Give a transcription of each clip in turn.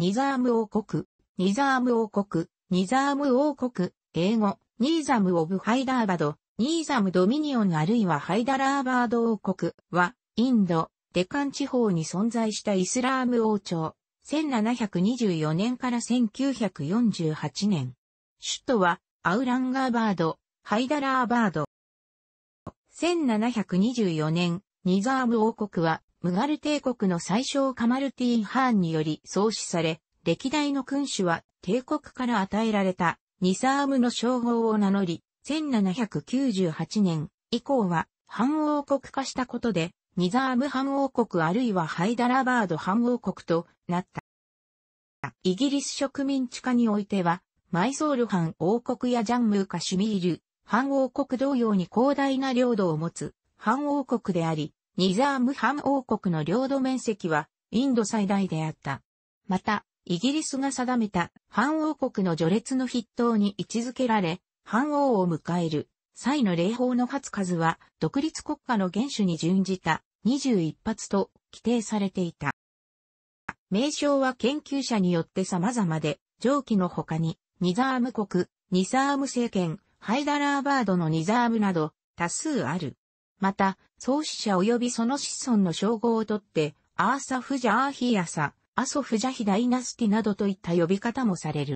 ニザーム王国、ニザーム王国、ニザーム王国、英語、ニーザム・オブ・ハイダーバド、ニーザム・ドミニオンあるいはハイダラーバード王国は、インド、デカン地方に存在したイスラーム王朝、1724年から1948年。首都は、アウランガーバード、ハイダラーバード。1724年、ニザーム王国はムガル帝国の最小カマルティーン・ハーンにより創始され、歴代の君主は帝国から与えられたニサームの称号を名乗り、1798年以降は反王国化したことで、ニザーム反王国あるいはハイダラバード反王国となった。イギリス植民地化においては、マイソール藩王国やジャンムーカシュミール、反王国同様に広大な領土を持つ、反王国であり、ニザームハン王国の領土面積はインド最大であった。また、イギリスが定めたハン王国の序列の筆頭に位置づけられ、ハン王を迎える際の礼法の発数は独立国家の元首に準じた21発と規定されていた。名称は研究者によって様々で、上記の他に、ニザーム国、ニザーム政権、ハイダラーバードのニザームなど、多数ある。また、創始者及びその子孫の称号をとって、アーサフジャーヒアサ、アソフジャヒダイナスティなどといった呼び方もされる。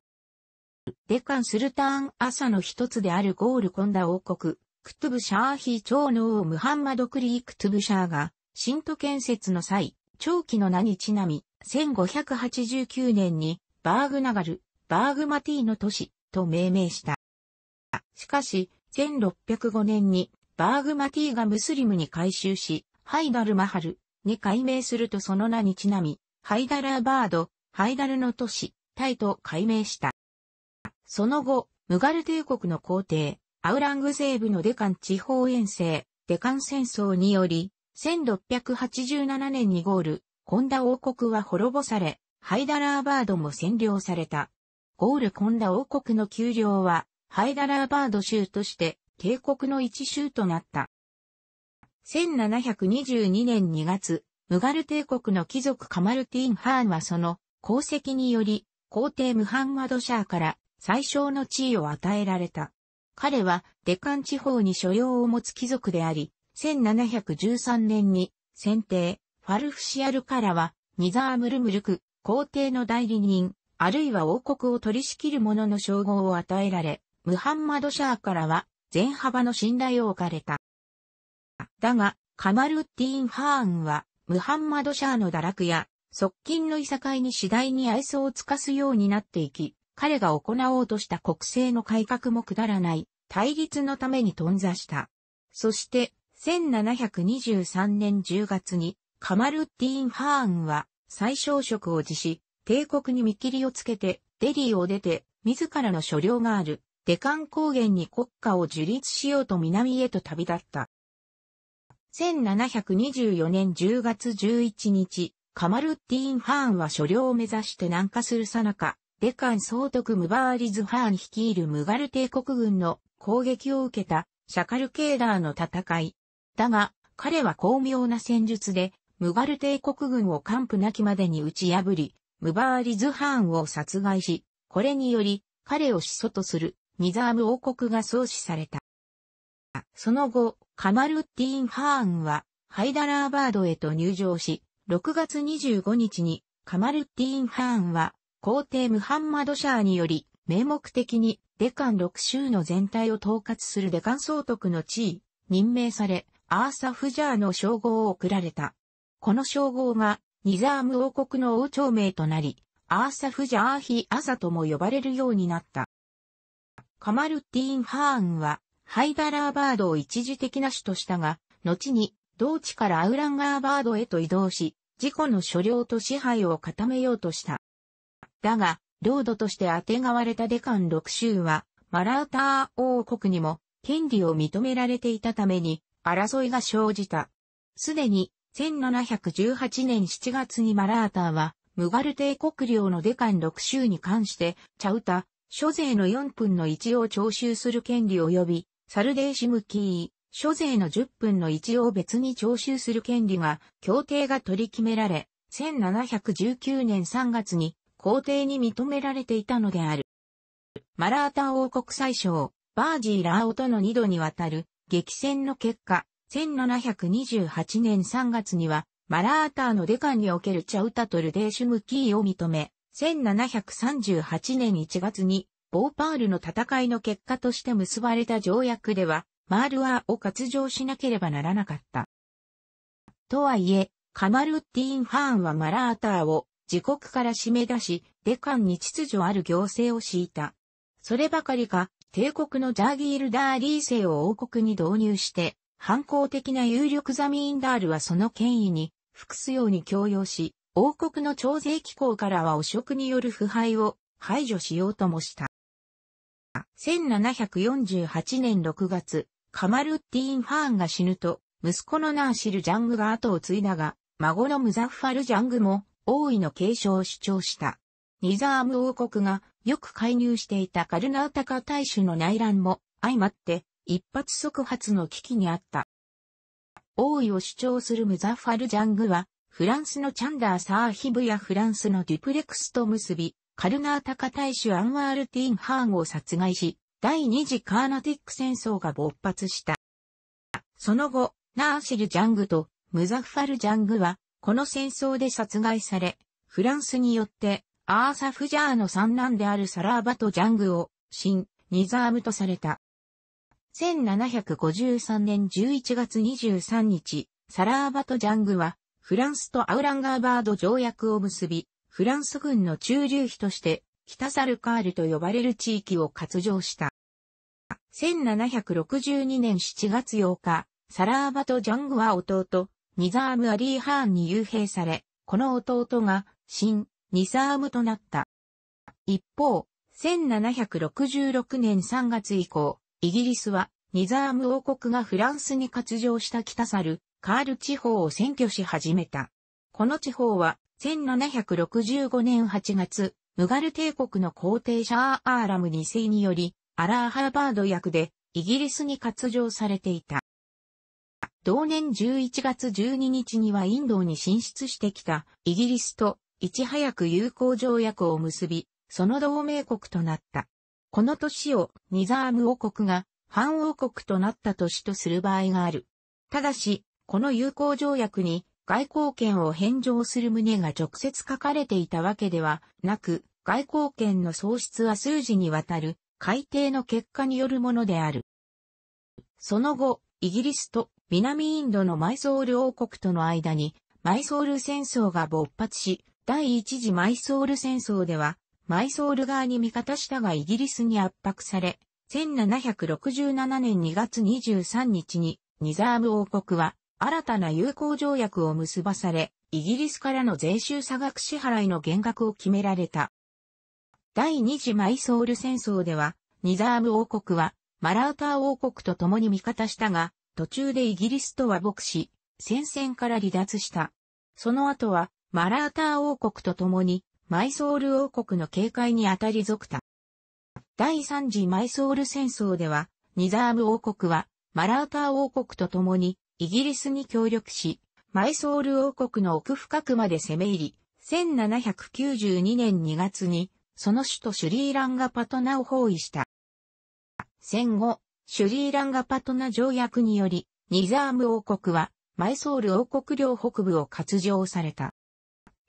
デカンスルターン朝の一つであるゴールコンダ王国、クトゥブシャーヒー長の王ムハンマドクリークトゥブシャーが、新都建設の際、長期の名にちなみ、1589年に、バーグナガル、バーグマティの都市、と命名した。しかし、1605年にバーグマティーがムスリムに改修し、ハイダルマハルに改名するとその名にちなみ、ハイダラーバード、ハイダルの都市、タイと改名した。その後、ムガル帝国の皇帝、アウラングゼーブのデカン地方遠征、デカン戦争により、1687年にゴール、コンダ王国は滅ぼされ、ハイダラーバードも占領された。ゴールコンダ王国の丘陵は、ハイダラーバード州として、帝国の一州となった。1722年2月、ムガル帝国の貴族カマルティン・ハーンはその功績により、皇帝ムハンマド・シャーから最小の地位を与えられた。彼はデカン地方に所領を持つ貴族であり、1713年に選定、ファルフシアルからは、ニザームルムルク、皇帝の代理人、あるいは王国を取り仕切る者の称号を与えられ、ムハンマド・シャーからは、全幅の信頼を置かれた。だが、カマルッティーン・ハーンは、ムハンマド・シャーの堕落や、側近のいさかいに次第に愛想を尽かすようになっていき、彼が行おうとした国政の改革もくだらない、対立のために頓挫した。そして、1723年10月に、カマルッティーン・ハーンは、再小職を辞し、帝国に見切りをつけて、デリーを出て、自らの所領がある、デカン高原に国家を樹立しようと南へと旅立った。1724年10月11日、カマルッティーン・ハーンは所領を目指して南下するさなか、デカン総督ムバーリズ・ハーン率いるムガル帝国軍の攻撃を受けたシャカルケーダーの戦い。だが、彼は巧妙な戦術で、ムガル帝国軍を完膚なきまでに打ち破り、ムバーリズ・ハーンを殺害し、これにより、彼を始祖とするニザーム王国が創始された。その後、カマルッティン・ハーンは、ハイダラーバードへと入場し、6月25日に、カマルッティン・ハーンは、皇帝ムハンマド・シャーにより、名目的に、デカン6州の全体を統括するデカン総督の地位、任命され、アーサ・フジャーの称号を贈られた。この称号が、ニザーム王国の王朝名となり、アーサ・フジャーヒ・アサとも呼ばれるようになった。カマルティーン・ハーンは、ハイダラーバードを一時的な主としたが、後に、同地からアウランガーバードへと移動し、自己の所領と支配を固めようとした。だが、領土としてあてがわれたデカン6州は、マラーター王国にも、権利を認められていたために、争いが生じた。すでに、1718年7月にマラーターは、ムガル帝国領のデカン6州に関して、チャウタ、諸税の4分の1を徴収する権利及び、サルデーシムキー、諸税の10分の1を別に徴収する権利が、協定が取り決められ、1719年3月に皇帝に認められていたのである。マラータ王国最小、バージーラーオとの2度にわたる激戦の結果、1728年3月には、マラーターのデカンにおけるチャウタトルデーシュムキーを認め、1738年1月に、ボーパールの戦いの結果として結ばれた条約では、マールアーを割譲しなければならなかった。とはいえ、カマルッティン・ファーンはマラーターを自国から締め出し、デカンに秩序ある行政を敷いた。そればかりか、帝国のジャーギールダーリー制を王国に導入して、反抗的な有力ザミーンダールはその権威に、服すように強要し、王国の徴税機構からは汚職による腐敗を排除しようともした。1748年6月、カマルッディーン・ファーンが死ぬと、息子のナーシル・ジャングが後を継いだが、孫のムザファル・ジャングも王位の継承を主張した。ニザーム王国がよく介入していたカルナータカ大衆の内乱も相まって一発即発の危機にあった。王位を主張するムザファル・ジャングはフランスのチャンダーサーヒブやフランスのデュプレクスと結び、カルナータカ大衆アンワール・ティン・ハーンを殺害し、第二次カーナティック戦争が勃発した。その後、ナーシル・ジャングとムザファル・ジャングは、この戦争で殺害され、フランスによって、アーサフ・ジャーの三男であるサラーバとジャングを、新、ニザームとされた。1753年11月23日、サラーバとジャングは、フランスとアウランガーバード条約を結び、フランス軍の駐留費として、北サルカールと呼ばれる地域を割譲した。1762年7月8日、サラーバとジャングは弟、ニザーム・アリー・ハーンに幽閉され、この弟が、新、ニザームとなった。一方、1766年3月以降、イギリスは、ニザーム王国がフランスに割譲した北サル、カール地方を占拠し始めた。この地方は、1765年8月、ムガル帝国の皇帝シャーアーラム2世により、アラーハーバード役で、イギリスに割譲されていた。同年11月12日にはインドに進出してきたイギリスといち早く友好条約を結び、その同盟国となった。この年をニザーム王国が反王国となった年とする場合がある。ただし、この友好条約に外交権を返上する旨が直接書かれていたわけではなく、外交権の喪失は数字にわたる改定の結果によるものである。その後、イギリスと南インドのマイソール王国との間にマイソール戦争が勃発し、第一次マイソール戦争では、マイソール側に味方したがイギリスに圧迫され、1767年2月23日にニザーム王国は新たな友好条約を結ばされ、イギリスからの税収差額支払いの減額を決められた。第二次マイソール戦争では、ニザーム王国は、マラウター王国と共に味方したが、途中でイギリスとは牧師、戦線から離脱した。その後は、マラウター王国と共に、マイソール王国の警戒に当たり属た。第三次マイソール戦争では、ニザーム王国は、マラウター王国と共に、イギリスに協力し、マイソール王国の奥深くまで攻め入り、1792年2月に、その首都シュリーランガパトナを包囲した。戦後、シュリーランガパトナ条約により、ニザーム王国は、マイソール王国領北部を割譲された。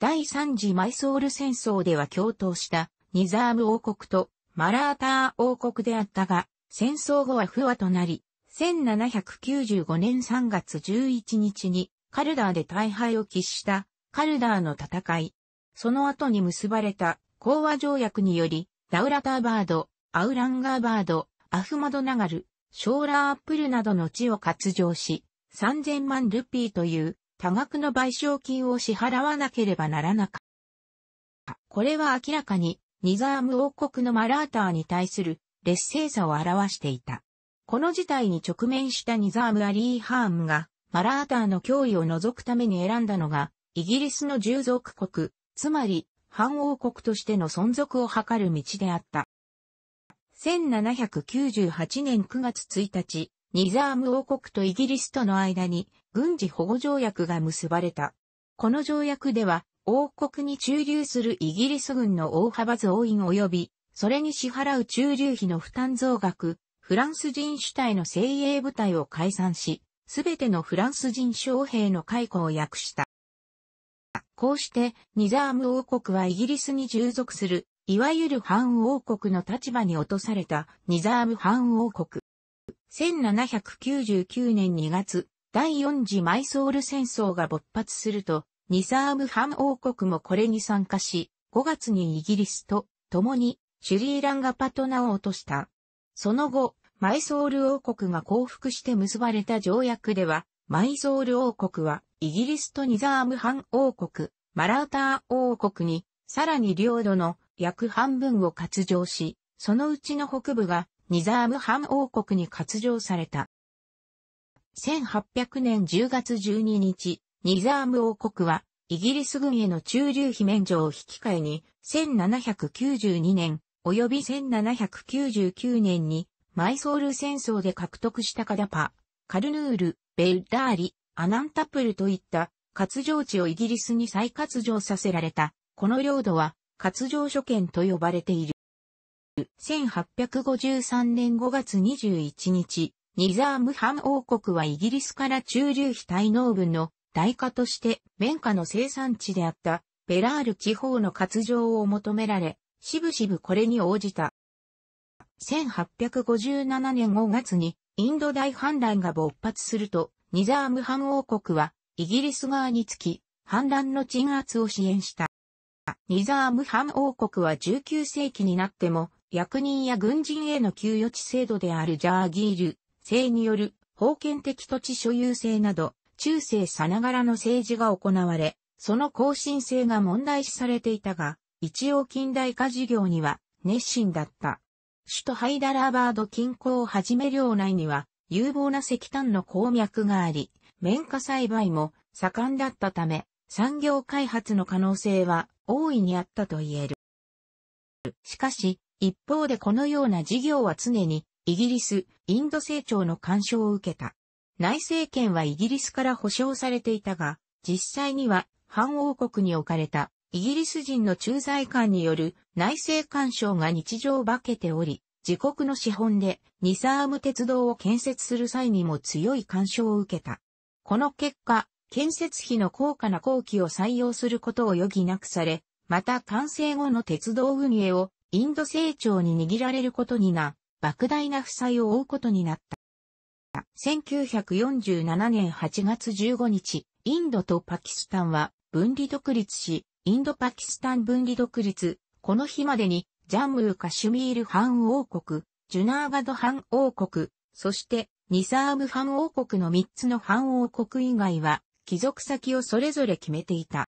第3次マイソール戦争では共闘したニザーム王国とマラーター王国であったが、戦争後は不和となり、1795年3月11日にカルダーで大敗を喫したカルダーの戦い。その後に結ばれた講和条約により、ダウラターバード、アウランガーバード、アフマドナガル、ショーラーアップルなどの地を割譲し、3000万ルピーという多額の賠償金を支払わなければならなかった。これは明らかにニザーム王国のマラーターに対する劣勢さを表していた。この事態に直面したニザーム・アリー・ハームが、マラーターの脅威を除くために選んだのが、イギリスの従属国、つまり、反王国としての存続を図る道であった。1798年9月1日、ニザーム王国とイギリスとの間に軍事保護条約が結ばれた。この条約では、王国に駐留するイギリス軍の大幅増員及び、それに支払う駐留費の負担増額、フランス人主体の精鋭部隊を解散し、すべてのフランス人将兵の解雇を訳した。こうして、ニザーム王国はイギリスに従属する、いわゆる反王国の立場に落とされた、ニザーム反王国。1799年2月、第四次マイソール戦争が勃発すると、ニザーム反王国もこれに参加し、5月にイギリスと共にシュリーランガパトナを落とした。その後、マイソール王国が降伏して結ばれた条約では、マイソール王国は、イギリスとニザームハン王国、マラーター王国に、さらに領土の約半分を割譲し、そのうちの北部がニザームハン王国に割譲された。1800年10月12日、ニザーム王国は、イギリス軍への駐留費免除を引き換えに、1792年及び1799年にマイソール戦争で獲得したカダパ、カルヌール、ベルダーリ、アナンタプルといった活上地をイギリスに再活場させられた。この領土は活上諸見と呼ばれている。1853年5月21日、ニザームハン王国はイギリスから中流非滞納分の代価として綿花の生産地であったベラール地方の活場を求められ、しぶしぶこれに応じた。1857年5月にインド大反乱が勃発すると、ニザームハン王国はイギリス側につき、反乱の鎮圧を支援した。ニザームハン王国は19世紀になっても、役人や軍人への給与地制度であるジャーギール制による封建的土地所有制など、中世さながらの政治が行われ、その更新性が問題視されていたが、一応近代化事業には熱心だった。首都ハイダラーバード近郊をはじめ領内には有望な石炭の鉱脈があり、綿花栽培も盛んだったため、産業開発の可能性は大いにあったと言える。しかし、一方でこのような事業は常にイギリス、インド成長の干渉を受けた。内政権はイギリスから保障されていたが、実際には反王国に置かれたイギリス人の駐在官による内政干渉が日常化けており、自国の資本でニサーム鉄道を建設する際にも強い干渉を受けた。この結果、建設費の高価な工期を採用することを余儀なくされ、また完成後の鉄道運営をインド成長に握られることにな、莫大な負債を負うことになった。1947年8月15日、インドとパキスタンは分離独立し、インドパキスタン分離独立、この日までに、ジャンムーカシュミール藩王国、ジュナーガド藩王国、そしてニサーム藩王国の3つの藩王国以外は、帰属先をそれぞれ決めていた。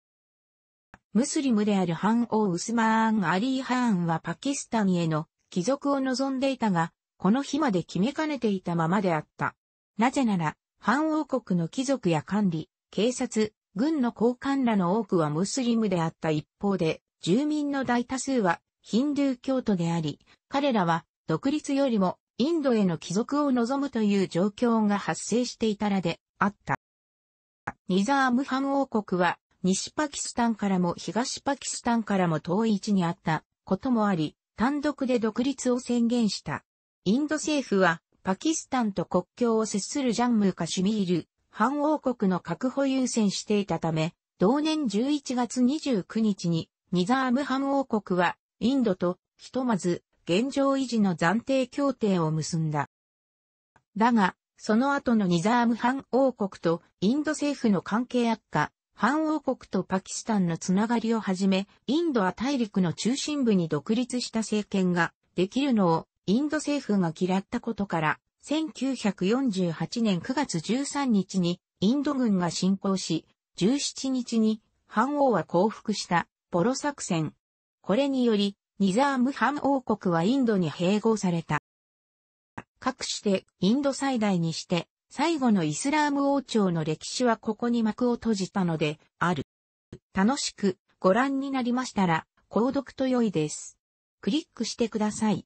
ムスリムである藩王ウスマーン・アリー・ハーンはパキスタンへの帰属を望んでいたが、この日まで決めかねていたままであった。なぜなら、藩王国の貴族や管理、警察、軍の高官らの多くはムスリムであった一方で、住民の大多数はヒンドゥー教徒であり、彼らは独立よりもインドへの帰属を望むという状況が発生していたらであった。ニザームハン王国は西パキスタンからも東パキスタンからも遠い位置にあったこともあり、単独で独立を宣言した。インド政府はパキスタンと国境を接するジャンムーカシュミール、藩王国の核保優先していたため、同年11月29日にニザーム藩王国はインドとひとまず現状維持の暫定協定を結んだ。だが、その後のニザーム藩王国とインド政府の関係悪化、藩王国とパキスタンのつながりをはじめ、インドは大陸の中心部に独立した政権ができるのをインド政府が嫌ったことから、1948年9月13日にインド軍が侵攻し、17日に反王は降伏したポロ作戦。これにより、ニザームン王国はインドに併合された。各種でインド最大にして、最後のイスラーム王朝の歴史はここに幕を閉じたので、ある。楽しくご覧になりましたら、購読と良いです。クリックしてください。